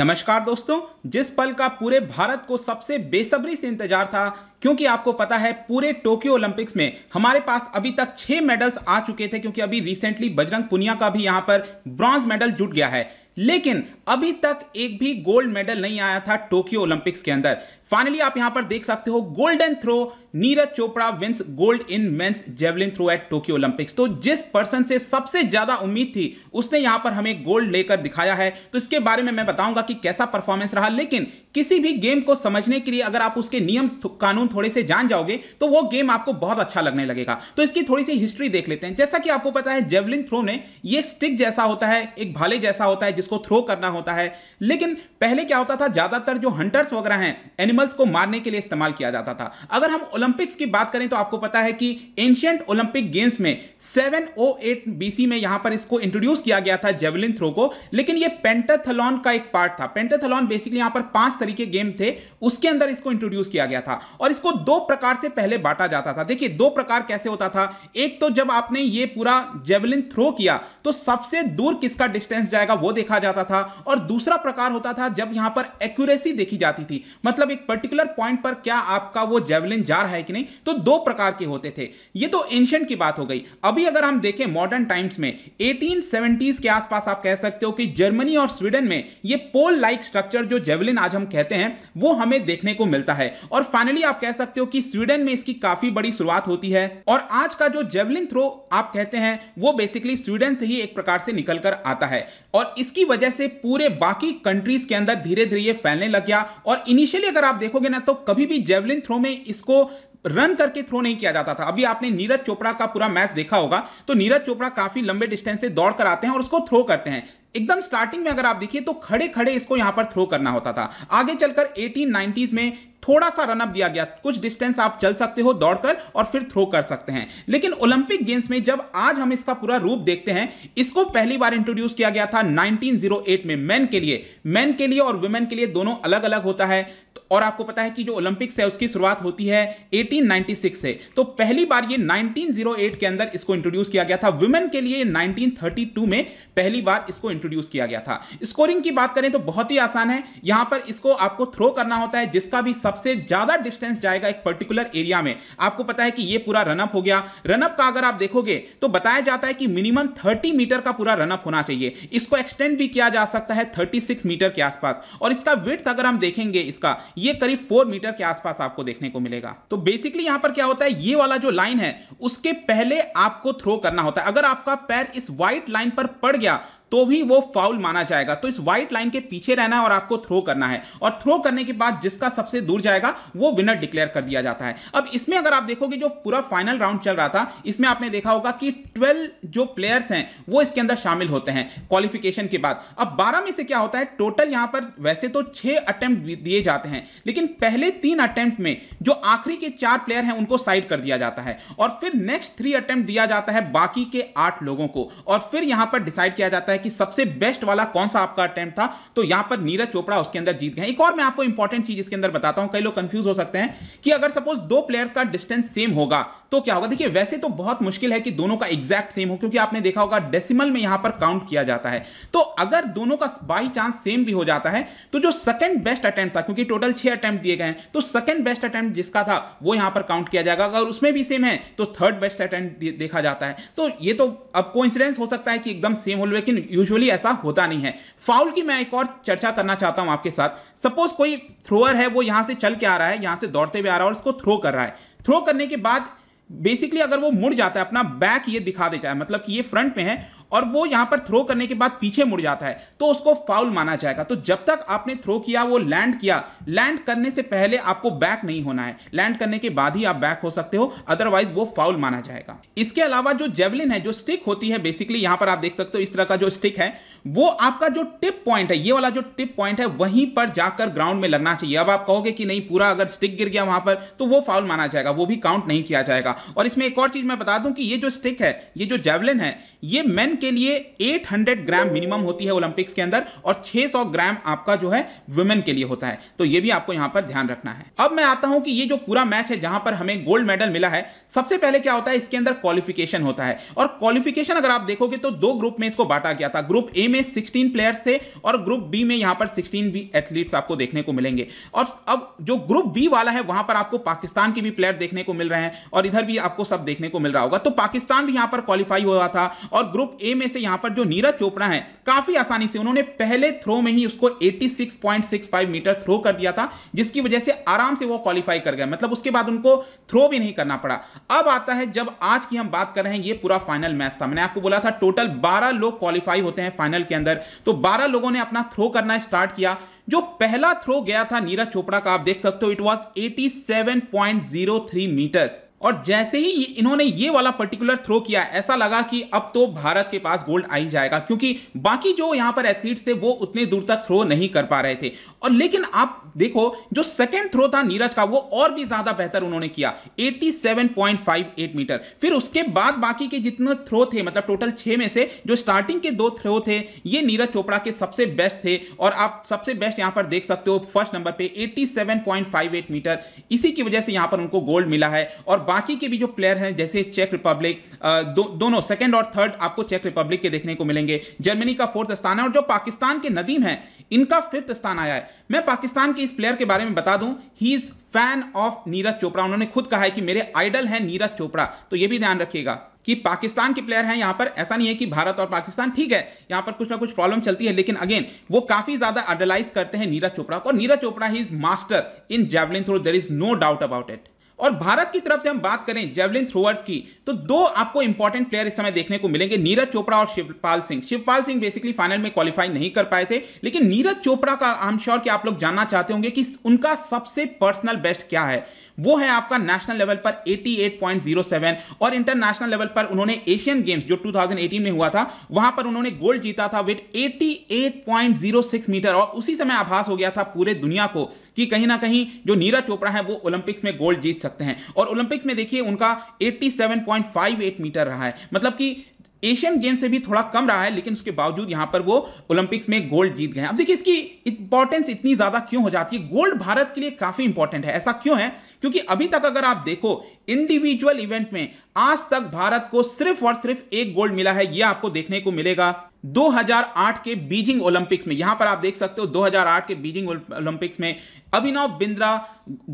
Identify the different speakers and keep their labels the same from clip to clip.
Speaker 1: नमस्कार दोस्तों जिस पल का पूरे भारत को सबसे बेसब्री से इंतजार था क्योंकि आपको पता है पूरे टोक्यो ओलंपिक्स में हमारे पास अभी तक छह मेडल्स आ चुके थे क्योंकि अभी रिसेंटली बजरंग पुनिया का भी यहां पर ब्रॉन्ज मेडल जुट गया है लेकिन अभी तक एक भी गोल्ड मेडल नहीं आया था टोक्यो ओलंपिक्स के अंदर फाइनली आप यहां पर देख सकते हो golden throw Neeraj Chopra wins gold in men's javelin throw at Tokyo Olympics तो जिस पर्सन से सबसे ज्यादा उम्मीद थी उसने यहां पर हमें गोल्ड लेकर दिखाया है तो इसके बारे में मैं बताऊंगा कि कैसा परफॉर्मेंस रहा लेकिन किसी भी गेम को समझने के लिए अगर आप उसके नियम कानून थोड़े से जान जाओगे तो वो गेम आपको बहुत अच्छा लगने लगेगा तो इसकी थोड़ी सी हिस्ट्री देख लेते हैं जैसा कि आपको पता है जेवलिन थ्रो ने ये स्टिक जैसा होता है एक भाले जैसा होता है जिसको थ्रो करना होता है लेकिन पहले क्या होता था ज्यादातर जो हंटर्स वगैरह हैं एनिमल्स को मारने के लिए इस्तेमाल किया जाता था अगर हम ओलंपिक्स की बात करें तो आपको पता है कि एंशियंट ओलंपिक गेम्स में 708 ओ बीसी में यहां पर इसको इंट्रोड्यूस किया गया था जेवलिन थ्रो को लेकिन ये पेंटाथलॉन का एक पार्ट था पेंटाथलॉन बेसिकली यहां पर पांच तरीके गेम थे उसके अंदर इसको इंट्रोड्यूस किया गया था और इसको दो प्रकार से पहले बांटा जाता था देखिए दो प्रकार कैसे होता था एक तो जब आपने ये पूरा जेवलिन थ्रो किया तो सबसे दूर किसका डिस्टेंस जाएगा वो देखा जाता था और दूसरा प्रकार होता था जब यहां पर एक्यूरेसी देखी जाती थी मतलब एक पर्टिकुलर पॉइंट पर क्या आपका वो जेवलिन जा है कि नहीं तो दो प्रकार के होते थे ये तो एंशियंट की बात हो गई अभी अगर हम देखें मॉडर्न टाइम्स में एटीन के आसपास आप कह सकते हो कि जर्मनी और स्वीडन में ये पोल लाइक स्ट्रक्चर जो जेवलिन आज हम कहते हैं वो हमें देखने को मिलता है और फाइनली आप कह सकते हो कि स्वीडन में इसकी काफी बड़ी शुरुआत होती है और आज का जो जेवलिन थ्रो आप कहते हैं वो बेसिकली स्वीडन से ही एक प्रकार से निकल कर आता है और इसकी वजह से पूरे बाकी कंट्रीज के अंदर धीरे धीरे ये फैलने लग गया और इनिशियली अगर आप देखोगे ना तो कभी भी जेवलिन थ्रो में इसको रन करके थ्रो नहीं किया जाता था अभी आपने नीरज चोपड़ा का पूरा मैच देखा होगा तो नीरज चोपड़ा काफी लंबे डिस्टेंस से दौड़ कर आते हैं और उसको थ्रो करते हैं एकदम स्टार्टिंग में अगर आप देखिए तो खड़े खड़े इसको यहां पर थ्रो करना होता था आगे चलकर एटीन में थोड़ा सा रनअप दिया गया कुछ डिस्टेंस आप चल सकते हो दौड़कर और फिर थ्रो कर सकते हैं लेकिन ओलंपिक गेम्स में जब आज हम इसका पूरा रूप देखते हैं इसको पहली बार इंट्रोड्यूस किया गया था 1908 में मेन के लिए मेन के लिए और वुमेन के लिए दोनों अलग अलग होता है और आपको पता है कि जो ओलंपिक्स है उसकी शुरुआत होती है 1896 से तो पहली बार ये 1908 के अंदर इसको इंट्रोड्यूस किया गया था वुमेन के लिए 1932 में पहली बार इसको इंट्रोड्यूस किया गया था स्कोरिंग की बात करें तो बहुत ही आसान है यहां पर इसको आपको थ्रो करना होता है जिसका भी सबसे ज्यादा डिस्टेंस जाएगा एक पर्टिकुलर एरिया में आपको पता है कि यह पूरा रनअप हो गया रनअप का अगर आप देखोगे तो बताया जाता है कि मिनिमम थर्टी मीटर का पूरा रनअप होना चाहिए इसको एक्सटेंड भी किया जा सकता है थर्टी मीटर के आसपास और इसका विथ अगर हम देखेंगे इसका ये करीब फोर मीटर के आसपास आपको देखने को मिलेगा तो बेसिकली यहां पर क्या होता है ये वाला जो लाइन है उसके पहले आपको थ्रो करना होता है अगर आपका पैर इस व्हाइट लाइन पर पड़ गया तो भी वो फाउल माना जाएगा तो इस व्हाइट लाइन के पीछे रहना है और आपको थ्रो करना है और थ्रो करने के बाद जिसका सबसे दूर जाएगा वो विनर डिक्लेयर कर दिया जाता है अब इसमें अगर आप देखोगे जो पूरा फाइनल राउंड चल रहा था इसमें आपने देखा होगा कि ट्वेल्व जो प्लेयर्स हैं वो इसके अंदर शामिल होते हैं क्वालिफिकेशन के बाद अब बारह में से क्या होता है टोटल यहां पर वैसे तो छह अटेम्प्ट दिए जाते हैं लेकिन पहले तीन अटेम्प्ट में जो आखिरी के चार प्लेयर हैं उनको साइड कर दिया जाता है और फिर नेक्स्ट थ्री अटेम्प्ट दिया जाता है बाकी के आठ लोगों को और फिर यहां पर डिसाइड किया जाता है है कि सबसे बेस्ट वाला कौन सा आपका अटेम्प्ट था तो यहां पर नीरज चोपड़ा उसके अंदर जीत गए एक और मैं आपको इंपॉर्टेंट चीज इसके अंदर बताता हूं कई लोग कंफ्यूज हो सकते हैं कि अगर सपोज दो प्लेयर्स का डिस्टेंस सेम होगा तो क्या होगा देखिए वैसे तो बहुत मुश्किल है कि दोनों का एग्जैक्ट सेम हो क्योंकि आपने देखा होगा डेसिमल में यहां पर काउंट किया जाता है तो अगर दोनों का बाई चांस सेम भी हो जाता है तो जो सेकंड बेस्ट अटेम्प्ट था क्योंकि टोटल छह अटेम्प्ट दिए गए हैं तो सेकंड बेस्ट अटेम्प्ट जिसका था वो यहां पर काउंट किया जाएगा अगर उसमें भी सेम है तो थर्ड बेस्ट अटेम्प्ट देखा जाता है तो ये तो अब को हो सकता है कि एकदम सेम हो लेकिन यूजुअली ऐसा होता नहीं है फाउल की मैं एक और चर्चा करना चाहता हूं आपके साथ सपोज कोई थ्रोअर है वो यहां से चल के आ रहा है यहां से दौड़ते हुए आ रहा है और उसको थ्रो कर रहा है थ्रो करने के बाद बेसिकली अगर वो मुड़ जाता है अपना बैक ये दिखा देता है मतलब कि ये फ्रंट में है और वो यहां पर थ्रो करने के बाद पीछे मुड़ जाता है तो उसको फाउल माना जाएगा तो जब तक आपने थ्रो किया वो लैंड किया लैंड करने से पहले आपको बैक नहीं होना है लैंड करने के बाद ही आप बैक हो सकते हो अदरवाइज वो फाउल माना जाएगा इसके अलावा जो जेवलिन है जो स्टिक होती है बेसिकली यहां पर आप देख सकते हो इस तरह का जो स्टिक है वो आपका जो टिप पॉइंट है ये वाला जो टिप पॉइंट है वहीं पर जाकर ग्राउंड में लगना चाहिए अब आप कहोगे कि नहीं पूरा अगर स्टिक गिर गया वहां पर तो वो फाउल माना जाएगा वो भी काउंट नहीं किया जाएगा और इसमें एक और चीज मैं बता दूं कि ये जो स्टिक है ये जो जेवलिन है ये मेन के लिए 800 ग्राम मिनिमम होती है ओलंपिक्स के अंदर और 600 ग्राम आपका जो है वुमेन के लिए होता है तो ये भी आपको यहां पर ध्यान रखना है अब मैं आता हूं कि ये जो पूरा मैच है जहां पर हमें गोल्ड मेडल मिला है सबसे पहले क्या होता है इसके अंदर क्वालिफिकेशन होता है और क्वालिफिकेशन अगर आप देखोगे तो दो ग्रुप में इसको बांटा गया था ग्रुप ए में सिक्सटीन प्लेयर्स थे और ग्रुप बी में यहां पर सिक्सटीन भी एथलीट्स आपको देखने को मिलेंगे और अब जो ग्रुप बी वाला है वहां पर आपको पाकिस्तान के भी प्लेयर देखने को मिल रहे हैं और इधर भी आपको सब देखने को मिल रहा होगा तो पाकिस्तान भी यहां पर क्वालिफाई हुआ था और ग्रुप ए ए में से यहां पर जो नीरज चोपड़ा है काफी आसानी से उन्होंने पहले थ्रो में ही उसको 86.65 मीटर थ्रो कर दिया था जिसकी वजह से आराम से वो क्वालिफाई कर गए मतलब उसके बाद उनको थ्रो भी नहीं करना पड़ा अब आता है जब आज की हम बात कर रहे हैं ये पूरा फाइनल मैच था मैंने आपको बोला था टोटल बारह लोग क्वालिफाई होते हैं फाइनल के अंदर तो बारह लोगों ने अपना थ्रो करना स्टार्ट किया जो पहला थ्रो गया था नीरज चोपड़ा का आप देख सकते हो इट वॉज 87.03 मीटर और जैसे ही इन्होंने ये वाला पर्टिकुलर थ्रो किया ऐसा लगा कि अब तो भारत के पास गोल्ड आ ही जाएगा क्योंकि बाकी जो यहाँ पर एथलीट्स थे वो उतने दूर तक थ्रो नहीं कर पा रहे थे और लेकिन आप देखो जो सेकेंड थ्रो था नीरज का वो और भी ज़्यादा बेहतर उन्होंने किया 87.58 मीटर फिर उसके बाद बाकी के जितने थ्रो थे मतलब टोटल छः में से जो स्टार्टिंग के दो थ्रो थे ये नीरज चोपड़ा के सबसे बेस्ट थे और आप सबसे बेस्ट यहाँ पर देख सकते हो फर्स्ट नंबर पर एट्टी मीटर इसी की वजह से यहाँ पर उनको गोल्ड मिला है और बाकी के भी जो प्लेयर हैं जैसे चेक रिपब्लिक दो, दोनों सेकेंड और थर्ड आपको चेक रिपब्लिक के देखने को मिलेंगे जर्मनी का फोर्थ स्थान है और जो पाकिस्तान के नदीम हैं इनका फिफ्थ स्थान आया है मैं पाकिस्तान के इस प्लेयर के बारे में बता दूं he is fan of Neeraj Chopra उन्होंने खुद कहा है कि मेरे आइडल हैं नीरज चोपड़ा तो ये भी ध्यान रखिएगा कि पाकिस्तान के प्लेयर हैं यहाँ पर ऐसा नहीं है कि भारत और पाकिस्तान ठीक है यहाँ पर कुछ ना कुछ प्रॉब्लम चलती है लेकिन अगेन वो काफी ज्यादा आइडलाइज करते हैं नीरज चोपड़ा को Neeraj Chopra he is master in javelin throw there is no doubt about it और भारत की तरफ से हम बात करें जेवलिन थ्रोअर्स की तो दो आपको इंपॉर्टेंट प्लेयर इस समय देखने को मिलेंगे नीरज चोपड़ा और शिवपाल सिंह शिवपाल सिंह बेसिकली फाइनल में क्वालिफाई नहीं कर पाए थे लेकिन नीरज चोपड़ा का आम श्योर कि आप लोग जानना चाहते होंगे कि उनका सबसे पर्सनल बेस्ट क्या है वो है आपका नेशनल लेवल पर 88.07 और इंटरनेशनल लेवल पर उन्होंने एशियन गेम्स जो 2018 में हुआ था वहां पर उन्होंने गोल्ड जीता था विथ 88.06 मीटर और उसी समय आभास हो गया था पूरे दुनिया को कि कहीं ना कहीं जो नीरज चोपड़ा है वो ओलंपिक्स में गोल्ड जीत सकते हैं और ओलंपिक्स में देखिए उनका 87.58 मीटर रहा है मतलब कि एशियन गेम से भी थोड़ा कम रहा है लेकिन उसके बावजूद यहां पर वो ओलंपिक्स में गोल्ड जीत गए अब देखिए इसकी इंपॉर्टेंस इतनी ज्यादा क्यों हो जाती है गोल्ड भारत के लिए काफी इंपॉर्टेंट है ऐसा क्यों है क्योंकि अभी तक अगर आप देखो इंडिविजुअल इवेंट में आज तक भारत को सिर्फ और सिर्फ एक गोल्ड मिला है यह आपको देखने को मिलेगा 2008 के बीजिंग ओलंपिक्स में यहां पर आप देख सकते हो 2008 के बीजिंग ओलंपिक्स में अभिनव बिंद्रा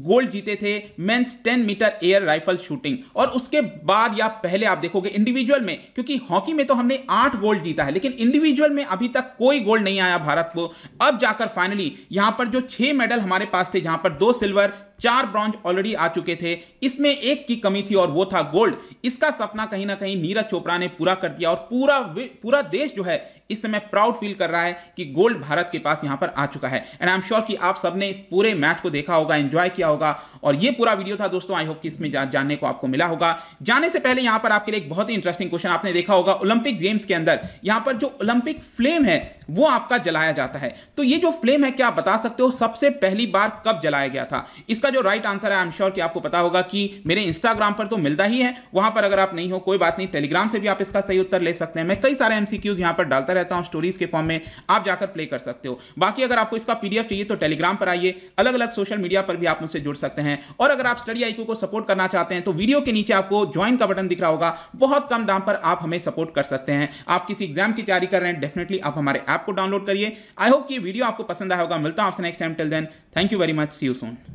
Speaker 1: गोल्ड जीते थे men's 10 metre air rifle shooting और उसके बाद या पहले आप देखोगे इंडिविजुअल में क्योंकि हॉकी में तो हमने आठ गोल्ड जीता है लेकिन इंडिविजुअल में अभी तक कोई गोल्ड नहीं आया भारत को अब जाकर फाइनली यहां पर जो छह मेडल हमारे पास थे जहां पर दो सिल्वर चार ब्रॉन्ज ऑलरेडी आ चुके थे इसमें एक की कमी थी और वो था गोल्ड इसका सपना कहीं ना कहीं नीरज चोपड़ा ने पूरा कर दिया और पूरा पूरा देश जो है है इस समय प्राउड फील कर रहा है कि गोल्ड भारत के पास यहां पर आ चुका है एंड आई एम श्योर कि आप सबने इस पूरे मैच को देखा होगा एंजॉय किया होगा और ये पूरा वीडियो था दोस्तों आई होप कि इसमें जा, जानने को आपको मिला होगा जाने से पहले यहां पर आपके लिए एक बहुत ही इंटरेस्टिंग क्वेश्चन आपने देखा होगा ओलंपिक गेम्स के अंदर यहां पर जो ओलंपिक फ्लेम है वो आपका जलाया जाता है तो ये जो फ्लेम है क्या आप बता सकते हो सबसे पहली बार कब जलाया गया था इसका जो राइट आंसर है आई एम श्योर कि आपको पता होगा कि मेरे इंस्टाग्राम पर तो मिलता ही है वहां पर अगर आप नहीं हो कोई बात नहीं टेलीग्राम से भी आप इसका सही उत्तर ले सकते हैं मैं कई सारे एमसीक्यूज यहां पर डालता रहता हूं स्टोरीज के फॉर्म में आप जाकर प्ले कर सकते हो बाकी अगर आपको इसका पीडीएफ चाहिए तो टेलीग्राम पर आइए अलग अलग सोशल मीडिया पर भी आप मुझसे जुड़ सकते हैं और अगर आप स्टडी आईक्यू को सपोर्ट करना चाहते हैं तो वीडियो के नीचे आपको ज्वाइन का बटन दिख रहा होगा बहुत कम दाम पर आप हमें सपोर्ट कर सकते हैं आप किसी एग्जाम की तैयारी कर रहे हैं डेफिनेटली आप हमारे ऐप को डाउनलोड करिए आई होप कि वीडियो आपको पसंद आया होगा मिलता हूं आपसे next time till then thank you very much see you Son